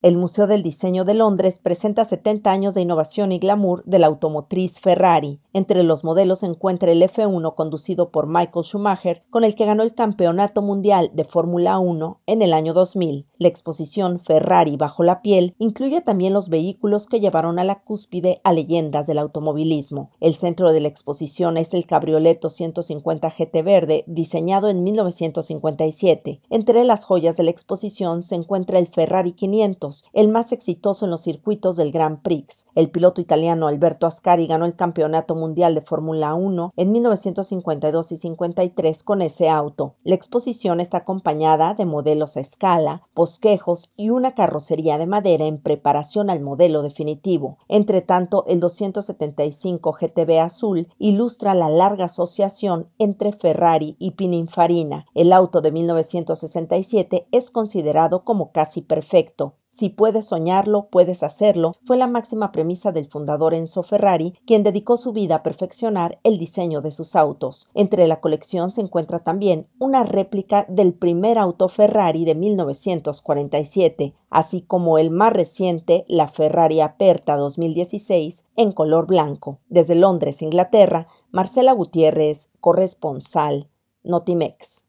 El Museo del Diseño de Londres presenta 70 años de innovación y glamour de la automotriz Ferrari, entre los modelos se encuentra el F1 conducido por Michael Schumacher, con el que ganó el Campeonato Mundial de Fórmula 1 en el año 2000. La exposición Ferrari bajo la piel incluye también los vehículos que llevaron a la cúspide a leyendas del automovilismo. El centro de la exposición es el Cabriolet 150 GT verde, diseñado en 1957. Entre las joyas de la exposición se encuentra el Ferrari 500, el más exitoso en los circuitos del Grand Prix. El piloto italiano Alberto Ascari ganó el Campeonato Mundial Mundial de Fórmula 1 en 1952 y 53 con ese auto. La exposición está acompañada de modelos a escala, bosquejos y una carrocería de madera en preparación al modelo definitivo. Entre tanto, el 275 GTB azul ilustra la larga asociación entre Ferrari y Pininfarina. El auto de 1967 es considerado como casi perfecto. Si puedes soñarlo, puedes hacerlo, fue la máxima premisa del fundador Enzo Ferrari, quien dedicó su vida a perfeccionar el diseño de sus autos. Entre la colección se encuentra también una réplica del primer auto Ferrari de 1947, así como el más reciente, la Ferrari Aperta 2016, en color blanco. Desde Londres, Inglaterra, Marcela Gutiérrez, corresponsal, Notimex.